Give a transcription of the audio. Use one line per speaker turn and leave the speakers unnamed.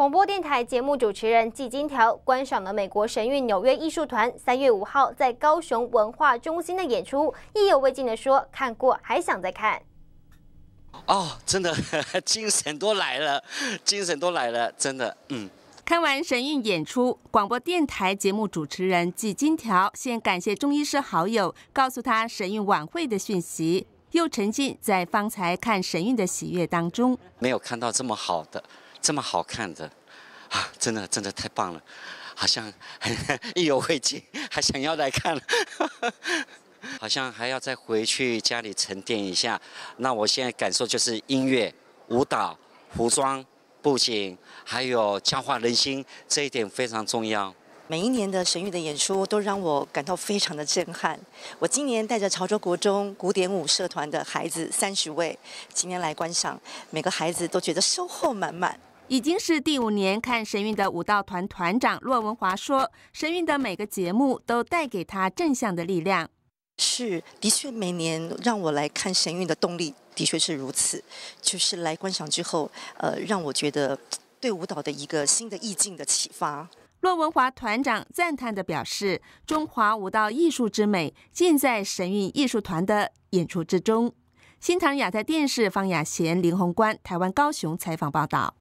广播电台节目主持人纪金条观赏了美国神韵纽约艺术团三月五号在高雄文化中心的演出，意犹未尽的说：“看过还想再看。”
哦，真的 精神都来了，精神都来了，真的。嗯，
看完神韵演出，广播电台节目主持人纪金条先感谢中医师好友告诉他神韵晚会的讯息，又沉浸在方才看神韵的喜悦当中。
没有看到这么好的。这么好看的，啊，真的真的太棒了，好像 意犹未尽，还想要来看 好像还要再回去家里沉淀一下。那我现在感受就是音乐、舞蹈、服装、布景，还有强化人心，这一点非常重要。每一年的神韵的演
出都让我感到非常的震撼。我今年带着潮州国中古典舞社团的孩子三十位，今天来观赏，每个孩子都觉得收获满满。
已经是第五年看神韵的舞蹈团团长骆文华说：“神韵的每个节
目都带给他正向的力量，是的确每年让我来看神韵的动力的确是如此。就是来观赏之后，呃，让我觉得对舞蹈的一个新的意境的启发。”骆文华团长赞叹的表
示：“中华舞蹈艺术之美尽在神韵艺术团的演出之中。”新唐雅太电视方雅贤、林宏观，台湾高雄采访报道。